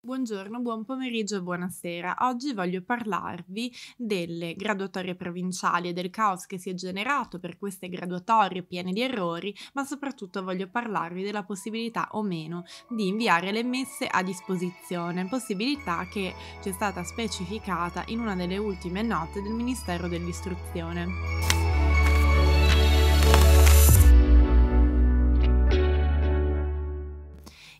Buongiorno, buon pomeriggio e buonasera. Oggi voglio parlarvi delle graduatorie provinciali e del caos che si è generato per queste graduatorie piene di errori, ma soprattutto voglio parlarvi della possibilità o meno di inviare le messe a disposizione, possibilità che ci è stata specificata in una delle ultime note del Ministero dell'Istruzione.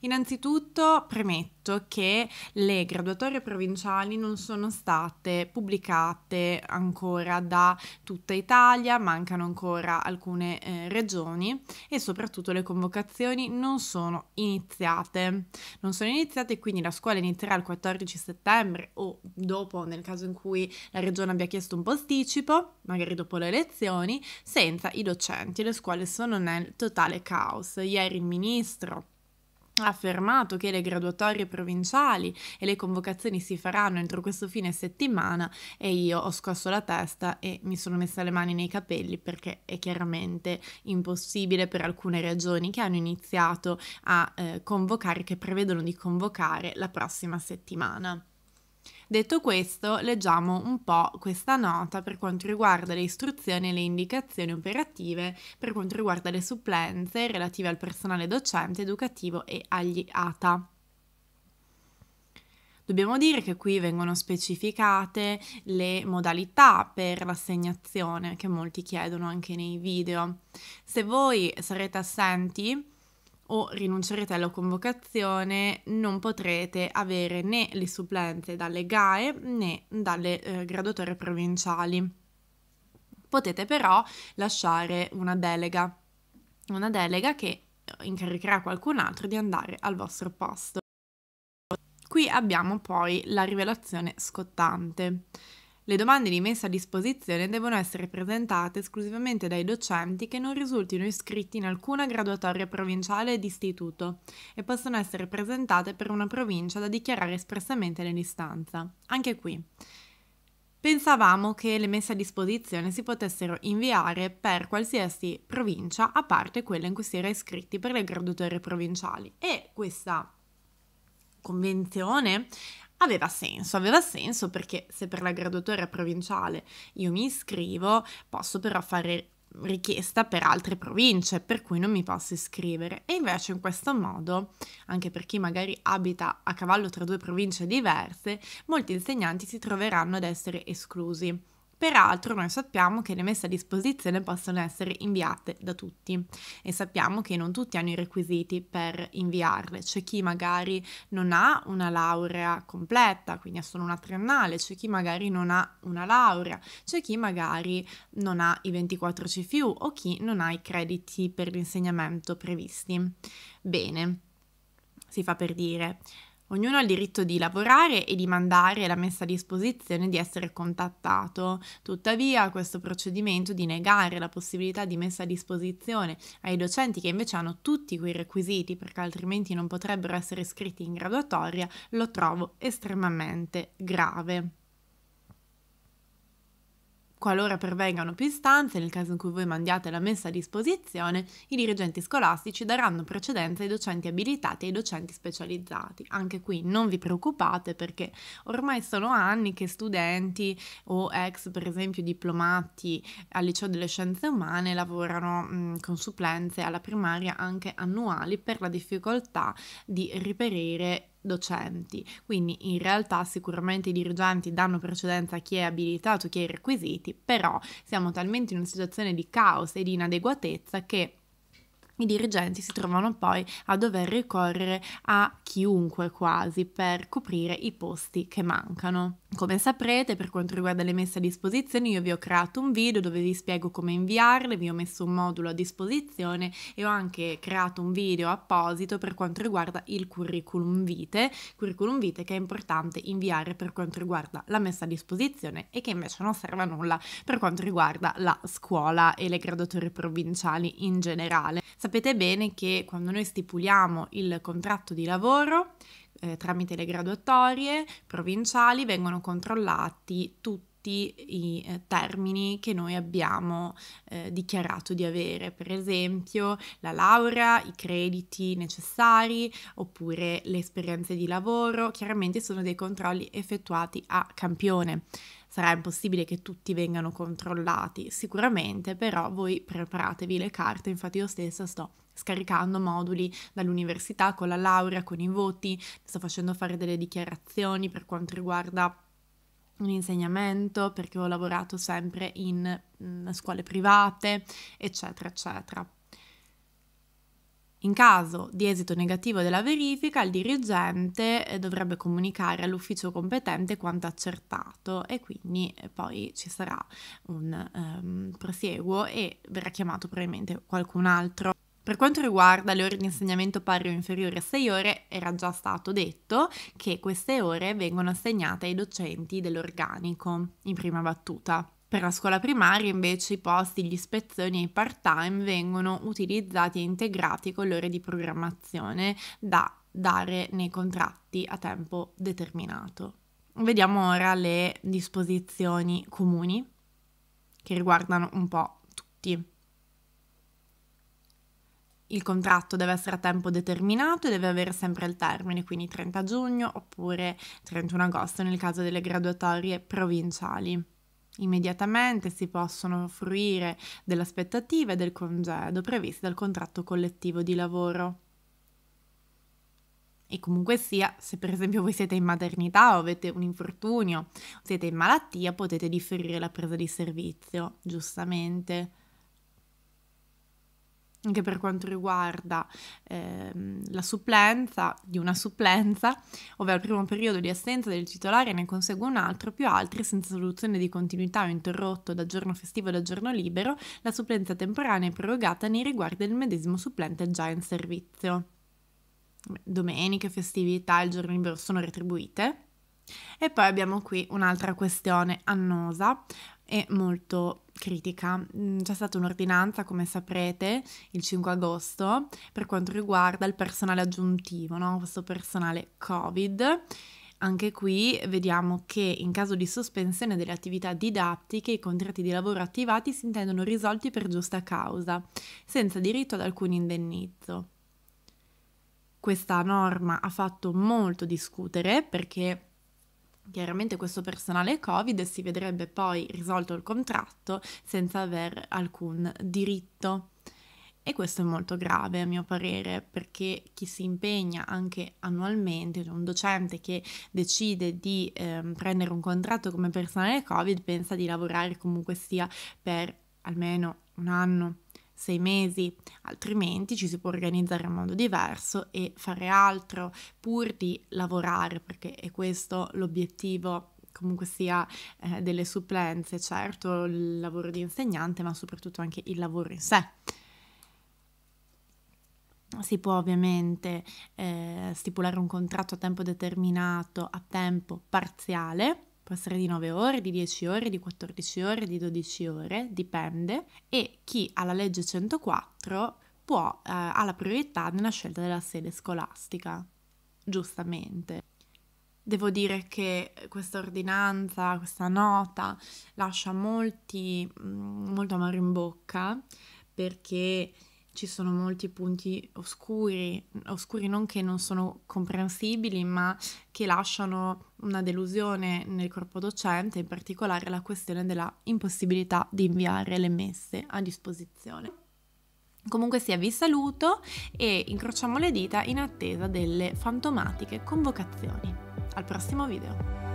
Innanzitutto premetto che le graduatorie provinciali non sono state pubblicate ancora da tutta Italia, mancano ancora alcune eh, regioni e soprattutto le convocazioni non sono iniziate. Non sono iniziate, quindi la scuola inizierà il 14 settembre o dopo nel caso in cui la regione abbia chiesto un posticipo, magari dopo le elezioni, senza i docenti. Le scuole sono nel totale caos. Ieri il ministro ha affermato che le graduatorie provinciali e le convocazioni si faranno entro questo fine settimana e io ho scosso la testa e mi sono messa le mani nei capelli perché è chiaramente impossibile per alcune regioni che hanno iniziato a eh, convocare, che prevedono di convocare la prossima settimana. Detto questo, leggiamo un po' questa nota per quanto riguarda le istruzioni e le indicazioni operative per quanto riguarda le supplenze relative al personale docente, educativo e agli ATA. Dobbiamo dire che qui vengono specificate le modalità per l'assegnazione che molti chiedono anche nei video. Se voi sarete assenti, o rinuncerete alla convocazione, non potrete avere né le supplenze dalle GAE né dalle eh, graduatorie provinciali. Potete però lasciare una delega, una delega che eh, incaricherà qualcun altro di andare al vostro posto. Qui abbiamo poi la rivelazione scottante. Le domande di messa a disposizione devono essere presentate esclusivamente dai docenti che non risultino iscritti in alcuna graduatoria provinciale ed istituto e possono essere presentate per una provincia da dichiarare espressamente nell'istanza. Anche qui. Pensavamo che le messe a disposizione si potessero inviare per qualsiasi provincia a parte quella in cui si era iscritti per le graduatorie provinciali e questa convenzione aveva senso, aveva senso perché se per la graduatoria provinciale io mi iscrivo, posso però fare richiesta per altre province, per cui non mi posso iscrivere. E invece in questo modo, anche per chi magari abita a cavallo tra due province diverse, molti insegnanti si troveranno ad essere esclusi. Peraltro noi sappiamo che le messe a disposizione possono essere inviate da tutti e sappiamo che non tutti hanno i requisiti per inviarle. C'è chi magari non ha una laurea completa, quindi ha solo una triennale, c'è chi magari non ha una laurea, c'è chi magari non ha i 24 CFU o chi non ha i crediti per l'insegnamento previsti. Bene, si fa per dire. Ognuno ha il diritto di lavorare e di mandare la messa a disposizione di essere contattato. Tuttavia, questo procedimento di negare la possibilità di messa a disposizione ai docenti che invece hanno tutti quei requisiti perché altrimenti non potrebbero essere iscritti in graduatoria, lo trovo estremamente grave. Qualora pervengano più istanze, nel caso in cui voi mandiate la messa a disposizione, i dirigenti scolastici daranno precedenza ai docenti abilitati e ai docenti specializzati. Anche qui non vi preoccupate perché ormai sono anni che studenti o ex, per esempio, diplomati al liceo delle scienze umane lavorano mh, mm, con supplenze alla primaria anche annuali per la difficoltà di reperire docenti. Quindi in realtà sicuramente i dirigenti danno precedenza a chi è abilitato, chi ha i requisiti, però siamo talmente in una situazione di caos e di inadeguatezza che i dirigenti si trovano poi a dover ricorrere a chiunque quasi per coprire i posti che mancano. Come saprete, per quanto riguarda le messe a disposizione, io vi ho creato un video dove vi spiego come inviarle, vi ho messo un modulo a disposizione e ho anche creato un video apposito per quanto riguarda il curriculum vitae, curriculum vitae che è importante inviare per quanto riguarda la messa a disposizione e che invece non serve a nulla per quanto riguarda la scuola e le graduatorie provinciali in generale. Sapete bene che quando noi stipuliamo il contratto di lavoro, eh, tramite le graduatorie provinciali vengono controllati tutti i eh, termini che noi abbiamo eh, dichiarato di avere, per esempio la laurea, i crediti necessari oppure le esperienze di lavoro, chiaramente sono dei controlli effettuati a campione. Sarà impossibile che tutti vengano controllati, sicuramente, però voi preparatevi le carte, infatti io stessa sto scaricando moduli dall'università con la laurea, con i voti, sto facendo fare delle dichiarazioni per quanto riguarda l'insegnamento perché ho lavorato sempre in, in mm, scuole private, eccetera, eccetera. In caso di esito negativo della verifica, il dirigente eh, dovrebbe comunicare all'ufficio competente quanto accertato e quindi eh, poi ci sarà un um, prosieguo e verrà chiamato probabilmente qualcun altro. Per quanto riguarda le ore di insegnamento pari o inferiore a 6 ore, era già stato detto che queste ore vengono assegnate ai docenti dell'organico in prima battuta. Per la scuola primaria invece i posti, gli ispezioni e i part-time vengono utilizzati e integrati con le ore di programmazione da dare nei contratti a tempo determinato. Vediamo ora le disposizioni comuni che riguardano un po' tutti. Il contratto deve essere a tempo determinato e deve avere sempre il termine, quindi 30 giugno oppure 31 agosto nel caso delle graduatorie provinciali. Immediatamente si possono fruire delle aspettative e del congedo previsti dal contratto collettivo di lavoro. E comunque sia, se per esempio voi siete in maternità o avete un infortunio, siete in malattia, potete differire la presa di servizio, giustamente anche per quanto riguarda ehm, la supplenza di una supplenza, ovvero il primo periodo di assenza del titolare ne consegue un altro più altri senza soluzione di continuità o interrotto da giorno festivo da giorno libero, la supplenza temporanea è prorogata nei riguardi del medesimo supplente già in servizio. Domeniche, festività e il giorno libero sono retribuite. E poi abbiamo qui un'altra questione annosa e molto critica. Mm, c'è stata un'ordinanza, come saprete, il 5 agosto per quanto riguarda il personale aggiuntivo, no? questo personale Covid. Anche qui vediamo che in caso di sospensione delle attività didattiche i contratti di lavoro attivati si intendono risolti per giusta causa, senza diritto ad alcun indennizzo. Questa norma ha fatto molto discutere perché Chiaramente questo personale Covid si vedrebbe poi risolto il contratto senza aver alcun diritto. E questo è molto grave a mio parere perché chi si impegna anche annualmente, cioè un docente che decide di eh, prendere un contratto come personale Covid pensa di lavorare comunque sia per almeno un anno, sei mesi, altrimenti ci si può organizzare in modo diverso e fare altro pur di lavorare, perché è questo l'obiettivo comunque sia eh, delle supplenze, certo il lavoro di insegnante, ma soprattutto anche il lavoro in sé. Si può ovviamente eh, stipulare un contratto a tempo determinato, a tempo parziale, può essere di 9 ore, di 10 ore, di 14 ore, di 12 ore, dipende, e chi ha la legge 104 può, eh, ha la priorità nella scelta della sede scolastica, giustamente. Devo dire che questa ordinanza, questa nota lascia molti, mm, molto amaro in bocca perché ci sono molti punti oscuri, oscuri non che non sono comprensibili, ma che lasciano una delusione nel corpo docente, in particolare la questione della impossibilità di inviare le messe a disposizione. Comunque sia, vi saluto e incrociamo le dita in attesa delle fantomatiche convocazioni. Al prossimo video!